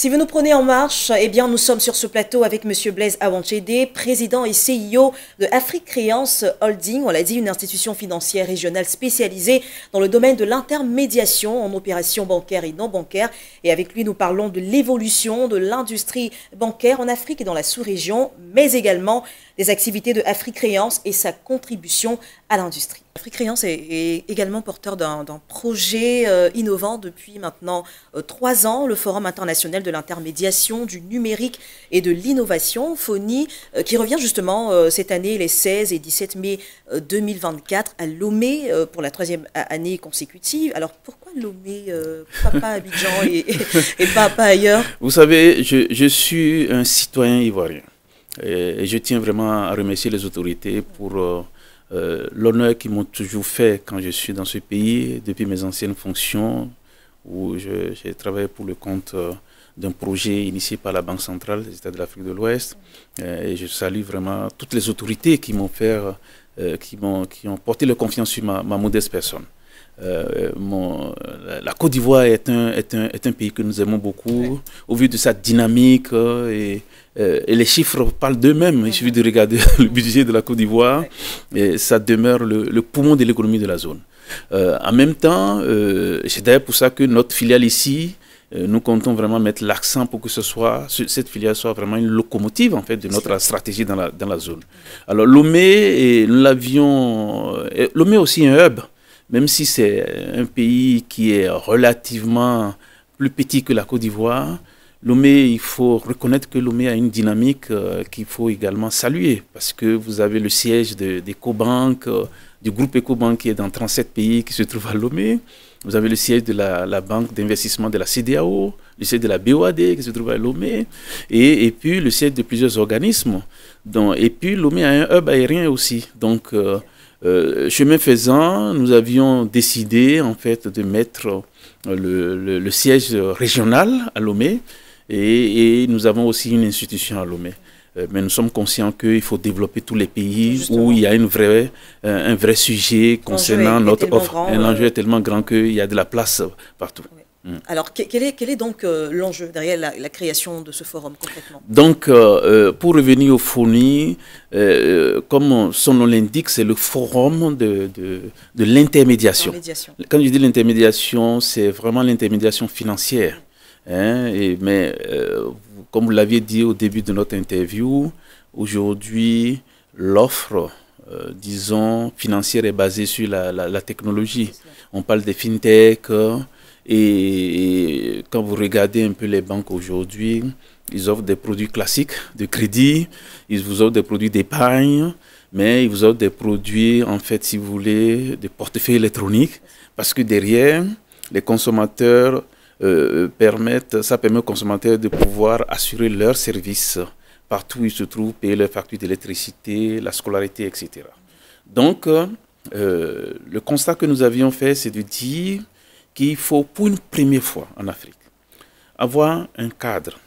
Si vous nous prenez en marche, eh bien, nous sommes sur ce plateau avec Monsieur Blaise Awanchede, président et CEO de Afrique Créance Holding. On l'a dit, une institution financière régionale spécialisée dans le domaine de l'intermédiation en opérations bancaires et non bancaires. Et avec lui, nous parlons de l'évolution de l'industrie bancaire en Afrique et dans la sous-région, mais également des activités de Afrique Créance et sa contribution à l'industrie. Afrique Créance est, également porteur d'un projet euh, innovant depuis maintenant euh, trois ans, le Forum international de l'intermédiation, du numérique et de l'innovation, FONI, euh, qui revient justement cette année les 16 et 17 mai 2024 à Lomé pour la troisième année consécutive. Alors pourquoi Lomé, pourquoi pas Abidjan et, et, pas, ailleurs Vous savez, je suis un citoyen ivoirien. Et, je tiens vraiment à remercier les autorités pour euh, euh, l'honneur qu'ils m'ont toujours fait quand je suis dans ce pays, depuis mes anciennes fonctions, où j'ai travaillé pour le compte euh, d'un projet initié par la Banque centrale des États de l'Afrique de l'Ouest. et je salue vraiment toutes les autorités qui m'ont fait, qui, ont, qui ont porté leur confiance sur ma modeste personne. Euh, mon, la Côte d'Ivoire est un, est, un, est un, pays que nous aimons beaucoup, au vu de sa dynamique, euh, euh, et, les chiffres parlent d'eux-mêmes. Au Il suffit de regarder le budget de la Côte d'Ivoire, et ça demeure le, poumon de l'économie de la zone. en même temps, c'est d'ailleurs pour ça que notre filiale ici, nous comptons vraiment mettre l'accent pour que ce soit, cette filiale soit vraiment une locomotive en fait de notre stratégie dans la, dans la zone. Alors Lomé, et nous l'avions, Lomé aussi un hub même si c'est un pays qui est relativement plus petit que la Côte d'Ivoire, Lomé, il faut reconnaître que Lomé a une dynamique euh, qu'il faut également saluer, parce que vous avez le siège de, des co-banques, euh, du groupe EcoBank qui est dans 37 pays qui se trouve à Lomé. Vous avez le siège de la, banque d'investissement de la CDAO, le siège de la BOAD qui se trouve à Lomé, et, puis le siège de plusieurs organismes. Donc, et puis Lomé a un hub aérien aussi. Donc, euh, euh, chemin faisant, nous avions décidé en fait de mettre euh, le, siège régional à Lomé et, nous avons aussi une institution à Lomé. Euh, mais nous sommes conscients qu'il faut développer tous les pays où il y a une vraie, un vrai sujet concernant notre offre. un enjeu tellement grand qu'il y a de la place partout. Mm. Alors, quel est, donc euh, l'enjeu derrière la, création de ce forum complètement Donc, euh, euh, pour revenir aux fournis, comme son nom l'indique, c'est le forum de, de, l'intermédiation. Quand je dis l'intermédiation, c'est vraiment l'intermédiation financière. Hein, mais, comme vous l'aviez dit au début de notre interview, aujourd'hui, l'offre disons, financière est basée sur la, technologie. On parle des fintech, et, quand vous regardez un peu les banques aujourd'hui, ils offrent des produits classiques de crédit, ils vous offrent des produits d'épargne, mais ils vous offrent des produits, en fait, si vous voulez, de portefeuille électronique, parce que derrière, les consommateurs euh, euh permettent, ça permet aux consommateurs de pouvoir assurer leurs services partout où ils se trouvent, payer leurs factures d'électricité, la scolarité, etc. Donc, euh, le constat que nous avions fait, c'est de dire qu'il faut pour une première fois en Afrique avoir un cadre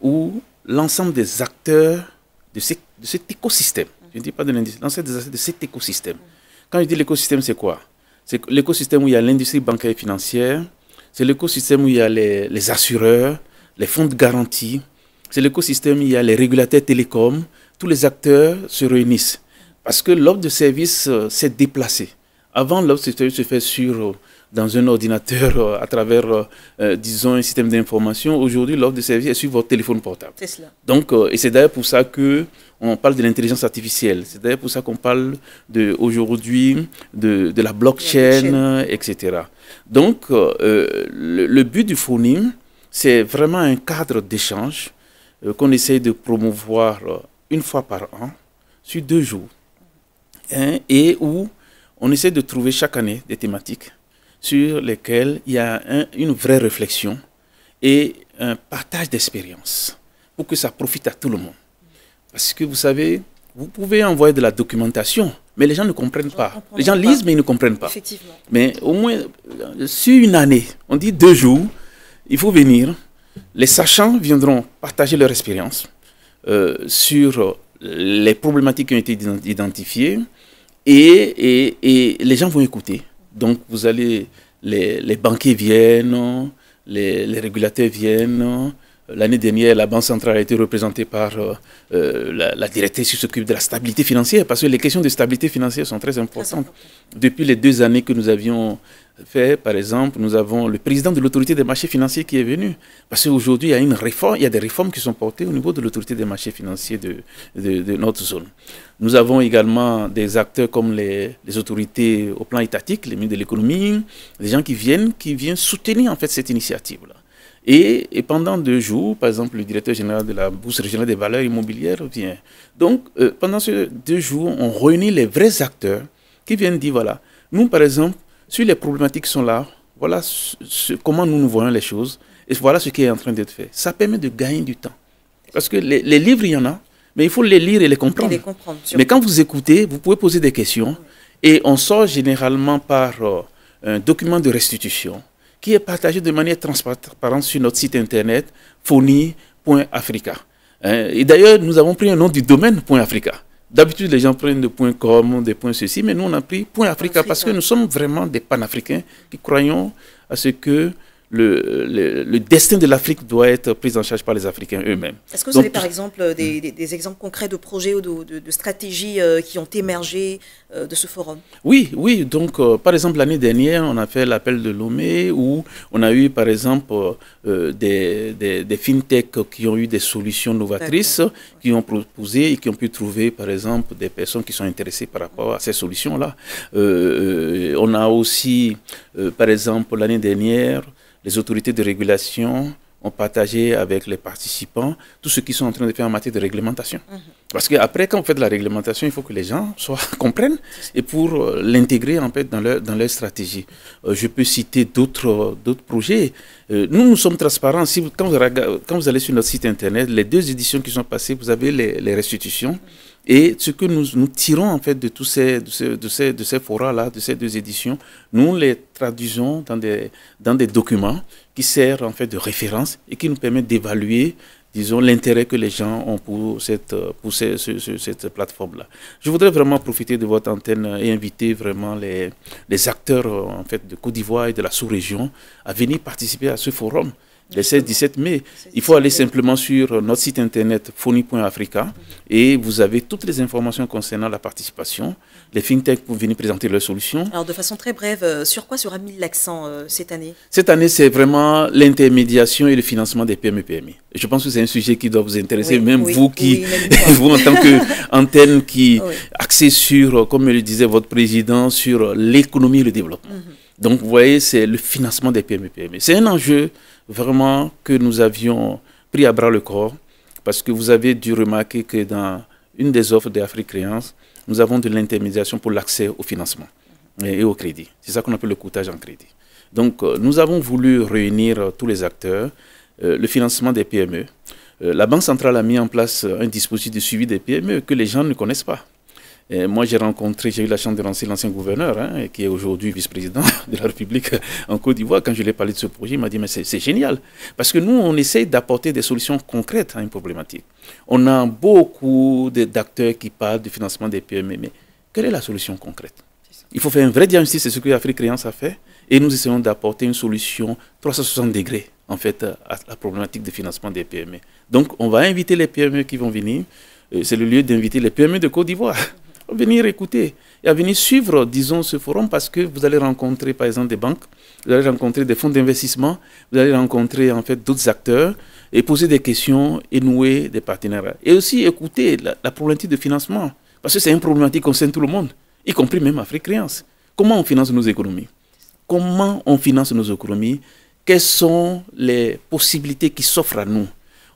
où l'ensemble des acteurs de, cet écosystème, je ne dis pas de l'industrie, l'ensemble des acteurs de cet écosystème. Quand je dis l'écosystème, c'est quoi C'est l'écosystème où il y a l'industrie bancaire et financière, c'est l'écosystème où il y a les, assureurs, les fonds de garantie, c'est l'écosystème où il y a les régulateurs télécoms, tous les acteurs se réunissent. Parce que l'offre de service euh, s'est déplacée. Avant, l'offre de service se fait sur euh, dans un ordinateur euh, à travers, euh, euh, disons, un système d'information. Aujourd'hui, l'offre de service est sur votre téléphone portable. C'est cela. Donc, et c'est d'ailleurs pour ça que on parle de l'intelligence artificielle. C'est d'ailleurs pour ça qu'on parle aujourd'hui de, la blockchain, etc. Donc, le, but du phoning, c'est vraiment un cadre d'échange qu'on essaie de promouvoir une fois par an sur deux jours. Hein, et où on essaie de trouver chaque année des thématiques sur lesquels il y a une vraie réflexion et un partage d'expérience pour que ça profite à tout le monde. Parce que vous savez, vous pouvez envoyer de la documentation, mais les gens ne comprennent pas. Les gens lisent, mais ils ne comprennent pas. Mais au moins, sur une année, on dit deux jours, il faut venir. Les sachants viendront partager leur expérience euh, sur euh, les problématiques qui ont été identifiées et, et, et les gens vont écouter. Donc vous allez, les, banquiers viennent, les, les régulateurs viennent, L'année dernière, la Banque centrale a été représentée par euh, euh, la, directrice qui s'occupe de la stabilité financière, parce que les questions de stabilité financière sont très importantes. Depuis les deux années que nous avions fait, par exemple, nous avons le président de l'autorité des marchés financiers qui est venu, parce qu'aujourd'hui, il y a il y des réformes qui sont portées au niveau de l'autorité des marchés financiers de, notre zone. Nous avons également des acteurs comme les, autorités au plan étatique, les ministres de l'économie, des gens qui viennent, qui viennent soutenir en fait cette initiative-là. Et, pendant deux jours, par exemple, le directeur général de la Bourse régionale des valeurs immobilières vient. Donc, euh, pendant ces deux jours, on réunit les vrais acteurs qui viennent dire, voilà, nous, par exemple, sur les problématiques sont là, voilà comment nous nous voyons les choses, et voilà ce qui est en train d'être fait. Ça permet de gagner du temps. Parce que les, livres, il y en a, mais il faut les lire et les comprendre. mais quand vous écoutez, vous pouvez poser des questions, et on sort généralement par euh, un document de restitution qui est partagé de manière transparente sur notre site internet fourni.africa. Hein, et d'ailleurs, nous avons pris un nom du domaine Africa. D'habitude, les gens prennent des points .com, des points mais nous, on a pris Africa parce que nous sommes vraiment des panafricains qui croyons à ce que le, destin de l'Afrique doit être pris en charge par les Africains eux-mêmes. Est-ce que vous avez par exemple euh, des, exemples concrets de projets ou de, stratégies euh, qui ont émergé euh, de ce forum Oui, oui. Donc, par exemple, l'année dernière, on a fait l'appel de Lomé où on a eu, par exemple, des, des, des fintechs qui ont eu des solutions novatrices, qui ont proposé et qui ont pu trouver, par exemple, des personnes qui sont intéressées par rapport à ces solutions-là. on a aussi, par exemple, l'année dernière, les autorités de régulation ont partagé avec les participants tout ce qu'ils sont en train de faire en matière de réglementation. Mhm. Parce qu'après, quand on fait de la réglementation, il faut que les gens soient, comprennent et pour euh, l'intégrer en fait dans leur, dans leur stratégie. Euh, je peux citer d'autres projets. Euh, nous, nous sommes transparents. Si, quand, vous, allez sur notre site internet, les deux éditions qui sont passées, vous avez les, restitutions. Et ce que nous, nous tirons en fait de tous ces, de ces, de ces, forats-là, de ces deux éditions, nous les traduisons dans des, dans des documents qui servent en fait de référence et qui nous permettent d'évaluer disons, l'intérêt que les gens ont pour cette, pour cette plateforme-là. Je voudrais vraiment profiter de votre antenne et inviter vraiment les, les acteurs en fait, de Côte d'Ivoire et de la sous-région à venir participer à ce forum le 16-17 mai. Il faut aller simplement sur notre site internet phony.africa et vous avez toutes les informations concernant la participation. Les FinTech pour venir présenter leurs solutions. Alors de façon très brève, euh, sur quoi sera mis l'accent euh, cette année Cette année, c'est vraiment l'intermédiation et le financement des PME-PME. E. Je pense que c'est un sujet qui doit vous intéresser, même vous qui, vous en tant qu'antenne qui axée sur, euh, comme le disait votre président, sur l'économie et le développement. Mhm. Donc vous voyez, c'est le financement des PME-PME. E. C'est un enjeu vraiment que nous avions pris à bras le corps, parce que vous avez dû remarquer que dans une des offres d'Afrique Créance, nous avons de l'intermédiation pour l'accès au financement et, au crédit. C'est ça qu'on appelle le coutage en crédit. Donc, euh, nous avons voulu réunir euh, tous les acteurs, euh, le financement des PME. la Banque centrale a mis en place un dispositif de suivi des PME que les gens ne connaissent pas moi, j'ai rencontré, j'ai eu la chance de rencontrer l'ancien gouverneur, hein, qui est aujourd'hui vice-président de la République en Côte d'Ivoire. Quand je lui ai parlé de ce projet, il m'a dit, mais c'est génial. Parce que nous, on essaie d'apporter des solutions concrètes à une problématique. On a beaucoup d'acteurs qui parlent du financement des PME, mais quelle est la solution concrète Il faut faire un vrai diagnostic, c'est ce que l'Afrique Créance a fait. Et nous essayons d'apporter une solution 360 degrés en fait, à la problématique de financement des PME. Donc, on va inviter les PME qui vont venir. Euh, c'est le lieu d'inviter les PME de Côte d'Ivoire venir écouter et à venir suivre, disons, ce forum parce que vous allez rencontrer, par exemple, des banques, vous allez rencontrer des fonds d'investissement, vous allez rencontrer, en fait, d'autres acteurs et poser des questions et nouer des partenariats. Et aussi écouter la, problématique de financement parce que c'est une problématique qui concerne tout le monde, y compris même Afrique Créance. Comment on finance nos économies Comment on finance nos économies Quelles sont les possibilités qui s'offrent à nous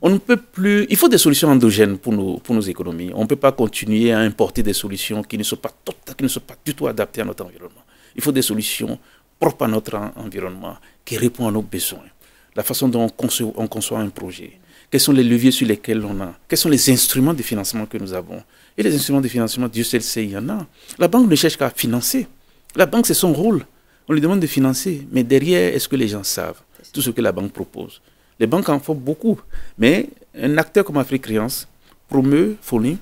on peut plus. Il faut des solutions endogènes pour nos, pour économies. On ne peut pas continuer à importer des solutions qui ne, sont pas qui ne sont pas du tout adaptées à notre environnement. Il faut des solutions propres à notre environnement, qui répondent à nos besoins. La façon dont on conçoit, un projet, quels sont les leviers sur lesquels on a, quels sont les instruments de financement que nous avons. Et les instruments de financement, Dieu seul sait, il y en a. La banque ne cherche qu'à financer. La banque, c'est son rôle. On lui demande de financer, mais derrière, est-ce que les gens savent tout ce que la banque propose les banques en font beaucoup. Mais un acteur comme Afrique Créance promeut, fournit,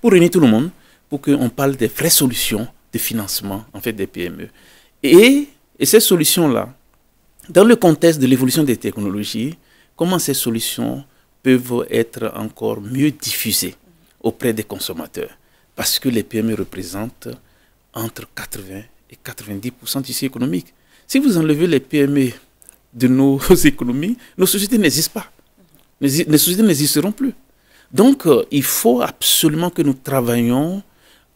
pour unir tout le monde, pour qu'on parle des vraies solutions de financement, en fait, des PME. Et, ces solutions-là, dans le contexte de l'évolution des technologies, comment ces solutions peuvent être encore mieux diffusées auprès des consommateurs Parce que les PME représentent entre 80 et 90% du économique. Si vous enlevez les PME de nos économies, nos sociétés n'existent pas. Les, sociétés n'existeront plus. Donc, euh, il faut absolument que nous travaillions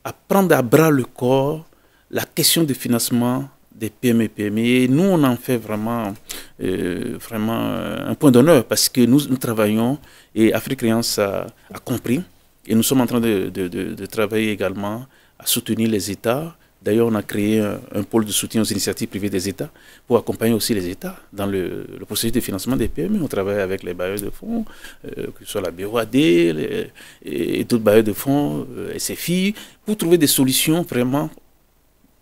à prendre à bras le corps la question du financement des PME PME. Et nous, on en fait vraiment, euh, vraiment euh, un point d'honneur parce que nous, nous travaillons et Afrique a, a, compris. Et nous sommes en train de, de, de travailler également à soutenir les États D'ailleurs, on a créé un, pôle de soutien aux initiatives privées des États pour accompagner aussi les États dans le, processus de financement des PME. On travaille avec les bailleurs de fonds, euh, que ce soit la BOAD et, d'autres bailleurs de fonds, euh, SFI, pour trouver des solutions vraiment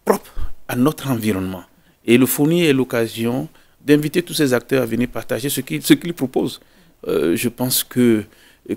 propres à notre environnement. Et le fournir est l'occasion d'inviter tous ces acteurs à venir partager ce qu'ils proposent. Euh, je pense que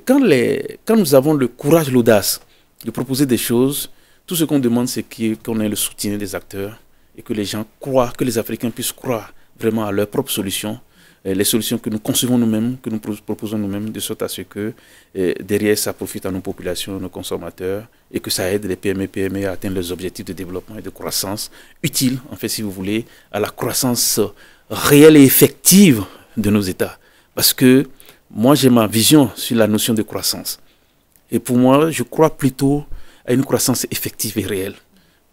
quand, les, quand nous avons le courage, l'audace de proposer des choses, tout ce qu'on demande, c'est qu'on ait le soutien des acteurs et que les gens croient, que les Africains puissent croire vraiment à leurs propres solutions, les solutions que nous concevons nous-mêmes, que nous proposons nous-mêmes, de sorte à ce que eh, derrière ça profite à nos populations, nos consommateurs, et que ça aide les PME, PME à atteindre leurs objectifs de développement et de croissance utile, en fait, si vous voulez, à la croissance réelle et effective de nos États. Parce que moi, j'ai ma vision sur la notion de croissance. Et pour moi, je crois plutôt à une croissance effective et réelle,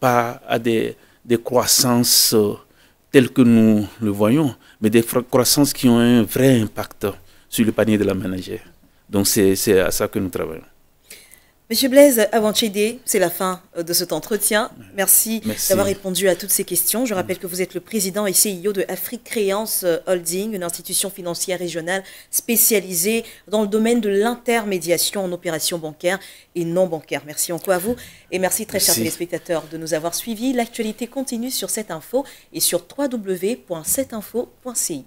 pas à des, croissances euh, telles que nous le voyons, mais des croissances qui ont un vrai impact sur le panier de la ménagère. Donc c'est à ça que nous travaillons. Monsieur Blaise, avant de c'est la fin euh, de cet entretien. Merci, d'avoir répondu à toutes ces questions. Je rappelle que vous êtes le président et CIO de Afrique Créance euh, Holding, une institution financière régionale spécialisée dans le domaine de l'intermédiation en opérations bancaires et non bancaires. Merci encore à vous et merci très chers téléspectateurs de nous avoir suivis. L'actualité continue sur cette info et sur www.setinfo.ci.